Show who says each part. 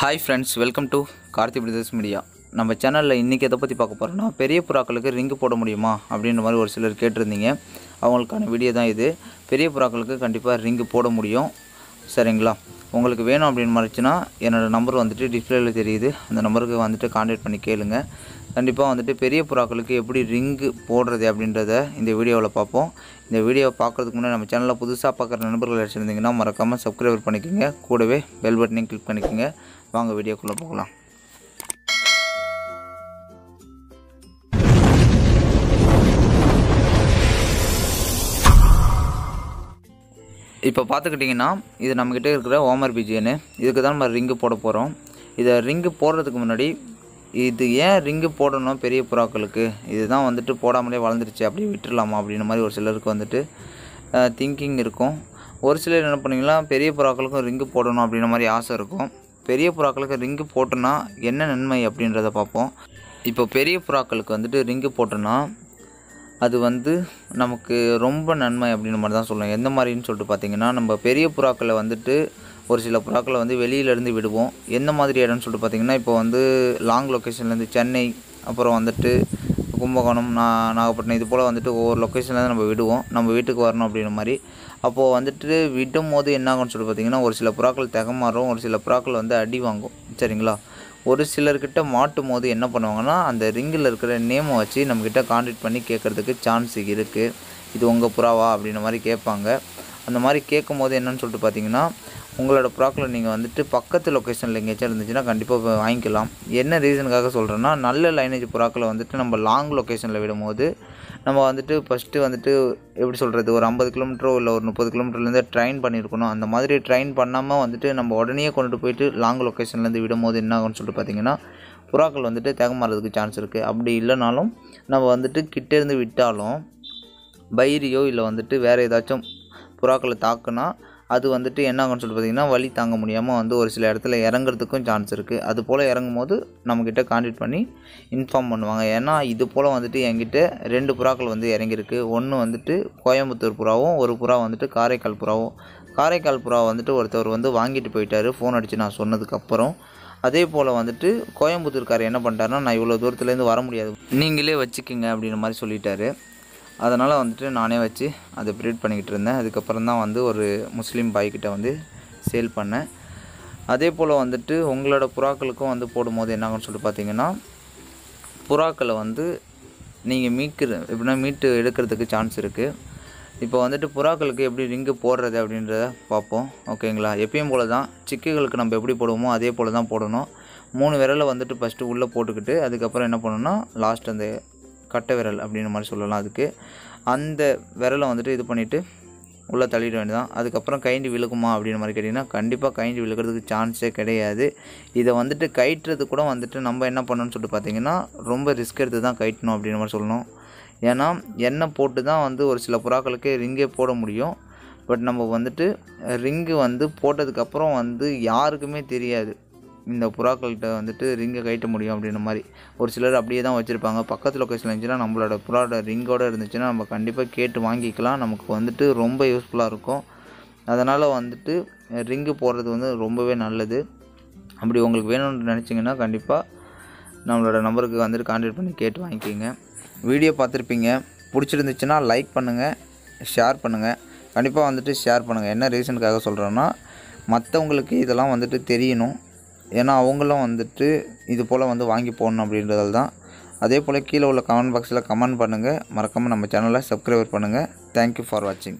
Speaker 1: hi friends welcome to Karthi brothers media நம்ம சேனலில் இன்றைக்கி எதை பற்றி பார்க்க போகிறோம்னா பெரிய புறாக்களுக்கு ரிங்கு போட முடியுமா அப்படின்ற மாதிரி ஒரு சிலர் கேட்டிருந்தீங்க அவங்களுக்கான வீடியோ தான் இது பெரிய புறாக்களுக்கு கண்டிப்பாக ரிங்கு போட முடியும் சரிங்களா உங்களுக்கு வேணும் அப்படின்னு மறைச்சுன்னா என்னோடய நம்பர் வந்துட்டு டிஸ்பிளேயில் தெரியுது அந்த நம்பருக்கு வந்துட்டு காண்டாக்ட் பண்ணி கேளுங்க கண்டிப்பாக வந்துட்டு பெரிய புறாக்களுக்கு எப்படி ரிங்கு போடுறது அப்படின்றத இந்த வீடியோவில் பார்ப்போம் இந்த வீடியோவை பார்க்குறதுக்கு முன்னாடி நம்ம சேனலில் புதுசாக பார்க்குற நண்பர்கள் வச்சுருந்தீங்கன்னா மறக்காமல் சப்ஸ்கிரைபர் பண்ணிக்கோங்க கூடவே பெல் பட்டனையும் கிளிக் பண்ணிக்கோங்க வாங்க வீடியோக்குள்ளே போகலாம் இப்போ பார்த்துக்கிட்டிங்கன்னா இது நம்மக்கிட்ட இருக்கிற ஓமர் பிஜிஎன்னு இதுக்கு தான் நம்ம ரிங்கு போட போகிறோம் இதை ரிங்கு போடுறதுக்கு முன்னாடி இது ஏன் ரிங்கு போடணும் பெரிய புறாக்களுக்கு இதுதான் வந்துட்டு போடாமலே வளர்ந்துருச்சு அப்படியே விட்டுடலாமா அப்படின்ற மாதிரி ஒரு சிலருக்கு வந்துட்டு திங்கிங் இருக்கும் ஒரு சிலர் என்ன பண்ணிங்கன்னா பெரிய புறாக்களுக்கும் ரிங்கு போடணும் அப்படின்ற மாதிரி ஆசை இருக்கும் பெரிய புறாக்களுக்கு ரிங்கு போட்டோன்னா என்ன நன்மை அப்படின்றத பார்ப்போம் இப்போ பெரிய புறாக்களுக்கு வந்துட்டு ரிங்கு போட்டோன்னா அது வந்து நமக்கு ரொம்ப நன்மை அப்படின்ற மாதிரி தான் சொல்லணும் எந்த மாதிரின்னு சொல்லிட்டு பார்த்தீங்கன்னா நம்ம பெரிய புறாக்களை வந்துட்டு ஒரு சில புறாக்களை வந்து வெளியிலேருந்து விடுவோம் எந்த மாதிரி இடம்னு சொல்லிட்டு பார்த்தீங்கன்னா இப்போ வந்து லாங் லொக்கேஷன்லேருந்து சென்னை அப்புறம் வந்துட்டு கும்பகோணம் நா நாகப்பட்டினம் இது போல் வந்துட்டு ஒவ்வொரு லொக்கேஷன்லேருந்து நம்ம விடுவோம் நம்ம வீட்டுக்கு வரணும் அப்படின்ற மாதிரி அப்போது வந்துட்டு விடும் போது என்ன ஆகும்னு சொல்லிட்டு பார்த்தீங்கன்னா ஒரு சில புறாக்கள் தகமாறும் ஒரு சில புறாக்கள் வந்து அடி வாங்கும் சரிங்களா ஒரு சிலர்கிட்ட மாட்டும் போது என்ன பண்ணுவாங்கன்னா அந்த ரிங்கில் இருக்கிற நேமை வச்சு நம்மக்கிட்ட கான்டாக்ட் பண்ணி கேட்குறதுக்கு சான்ஸ் இருக்குது இது உங்கள் புறாவா அப்படின்ற மாதிரி கேட்பாங்க அந்த மாதிரி கேட்கும் போது என்னன்னு சொல்லிட்டு பார்த்தீங்கன்னா உங்களோட ப்ராக்கில் நீங்கள் வந்துட்டு பக்கத்து லொக்கேஷனில் எங்கேயாச்சும் இருந்துச்சுன்னா கண்டிப்பாக வாங்கிக்கலாம் என்ன ரீசனுக்காக சொல்கிறேன்னா நல்ல லைனேஜ் ப்ராக்கில் வந்துட்டு நம்ம லாங் லொக்கேஷனில் விடும்போது நம்ம வந்துட்டு ஃபஸ்ட்டு வந்துட்டு எப்படி சொல்கிறது ஒரு ஐம்பது கிலோமீட்டரோ இல்லை ஒரு முப்பது கிலோமீட்டர்லேருந்து ட்ரெயின் பண்ணியிருக்கணும் அந்த மாதிரி ட்ரெயின் பண்ணாமல் வந்துட்டு நம்ம உடனே கொண்டுட்டு போயிட்டு லாங் லொக்கேஷன்லேருந்து விடும்போது என்ன ஆகும்னு சொல்லிட்டு பார்த்திங்கன்னா புறாக்கள் வந்துட்டு தேக மாறதுக்கு சான்ஸ் இருக்குது அப்படி இல்லைனாலும் நம்ம வந்துட்டு கிட்டேருந்து விட்டாலும் பைரியோ இல்லை வந்துட்டு வேறு ஏதாச்சும் புறாக்களை தாக்குனா அது வந்துட்டு என்ன ஆகும்னு சொல்லிட்டு பார்த்திங்கன்னா வலி தாங்க முடியாமல் வந்து ஒரு சில இடத்துல இறங்குறதுக்கும் சான்ஸ் இருக்குது அது போல் இறங்கும் போது நம்மக்கிட்ட காண்டக்ட் பண்ணி இன்ஃபார்ம் பண்ணுவாங்க ஏன்னா இது போல் வந்துட்டு என்கிட்ட ரெண்டு புறாக்கள் வந்து இறங்கியிருக்கு ஒன்று வந்துட்டு கோயம்புத்தூர் புறாவும் ஒரு புறா வந்துட்டு காரைக்கால் புறாவும் காரைக்கால் புறா வந்துட்டு ஒருத்தவர் வந்து வாங்கிட்டு போயிட்டார் ஃபோன் அடித்து நான் சொன்னதுக்கப்புறம் அதே போல் வந்துட்டு கோயம்புத்தூர்காரர் என்ன பண்ணிட்டாருன்னா நான் இவ்வளோ தூரத்துலேருந்து வர முடியாது நீங்களே வச்சுக்கோங்க அப்படின்ற மாதிரி சொல்லிட்டாரு அதனால் வந்துட்டு நானே வச்சு அதை ப்ரீட் பண்ணிக்கிட்டு இருந்தேன் அதுக்கப்புறம் தான் வந்து ஒரு முஸ்லீம் பாய்கிட்ட வந்து சேல் பண்ணேன் அதே போல் வந்துட்டு உங்களோட புறாக்களுக்கும் வந்து போடும்போது என்னாகன்னு சொல்லிட்டு பார்த்தீங்கன்னா புறாக்களை வந்து நீங்கள் மீட்கிற எப்படின்னா மீட்டு எடுக்கிறதுக்கு சான்ஸ் இருக்குது இப்போ வந்துட்டு புறாக்களுக்கு எப்படி ரிங்கு போடுறது அப்படின்றத பார்ப்போம் ஓகேங்களா எப்பயும் போல் தான் சிக்குகளுக்கு நம்ம எப்படி போடுவோமோ அதே போல் தான் போடணும் மூணு விரலை வந்துட்டு ஃபஸ்ட்டு உள்ளே போட்டுக்கிட்டு அதுக்கப்புறம் என்ன பண்ணணும்னா லாஸ்ட் அந்த கட்டை விரல் அப்படின்ற மாதிரி சொல்லலாம் அதுக்கு அந்த விரலை வந்துட்டு இது பண்ணிவிட்டு உள்ளே தள்ளிட வேண்டியதான் அதுக்கப்புறம் கைண்டு விழுக்குமா அப்படின்ற மாதிரி கேட்டிங்கன்னா கண்டிப்பாக கைண்டு விழுக்கிறதுக்கு சான்ஸே கிடையாது இதை வந்துட்டு கயிட்டுறது கூட வந்துட்டு நம்ம என்ன பண்ணணும்னு சொல்லிட்டு பார்த்தீங்கன்னா ரொம்ப ரிஸ்க் எடுத்து தான் கயிட்டணும் அப்படின்ற மாதிரி சொல்லணும் ஏன்னா எண்ணெய் போட்டு தான் வந்து ஒரு சில புறாக்களுக்கு ரிங்கே போட முடியும் பட் நம்ம வந்துட்டு ரிங்கு வந்து போட்டதுக்கப்புறம் வந்து யாருக்குமே தெரியாது இந்த புறாக்கள்கிட்ட வந்துட்டு ரிங்கை கைட்ட முடியும் அப்படின்ற மாதிரி ஒரு சிலர் அப்படியே தான் வச்சுருப்பாங்க பக்கத்து லொக்கேஷன் இருந்துச்சுன்னா நம்மளோட புறாவோட ரிங்கோடு இருந்துச்சுன்னா நம்ம கண்டிப்பாக கேட்டு வாங்கிக்கலாம் நமக்கு வந்துட்டு ரொம்ப யூஸ்ஃபுல்லாக இருக்கும் அதனால் வந்துட்டு ரிங்கு போடுறது வந்து ரொம்பவே நல்லது அப்படி உங்களுக்கு வேணும்னு நினச்சிங்கன்னா கண்டிப்பாக நம்மளோட நம்பருக்கு வந்துட்டு கான்டாக்ட் பண்ணி கேட்டு வாங்கிக்கிங்க வீடியோ பார்த்துருப்பீங்க பிடிச்சிருந்துச்சுன்னா லைக் பண்ணுங்கள் ஷேர் பண்ணுங்கள் கண்டிப்பாக வந்துட்டு ஷேர் பண்ணுங்கள் என்ன ரீசனுக்காக சொல்கிறோன்னா மற்றவங்களுக்கு இதெல்லாம் வந்துட்டு தெரியணும் ஏன்னா அவங்களும் வந்துட்டு இது போல் வந்து வாங்கி போடணும் அப்படின்றதால தான் அதே போல் கீழே உள்ள கமெண்ட் பாக்ஸில் கமெண்ட் பண்ணுங்கள் மறக்காமல் நம்ம சேனலை சப்ஸ்கிரைபர் பண்ணுங்கள் தேங்க்யூ ஃபார் வாட்சிங்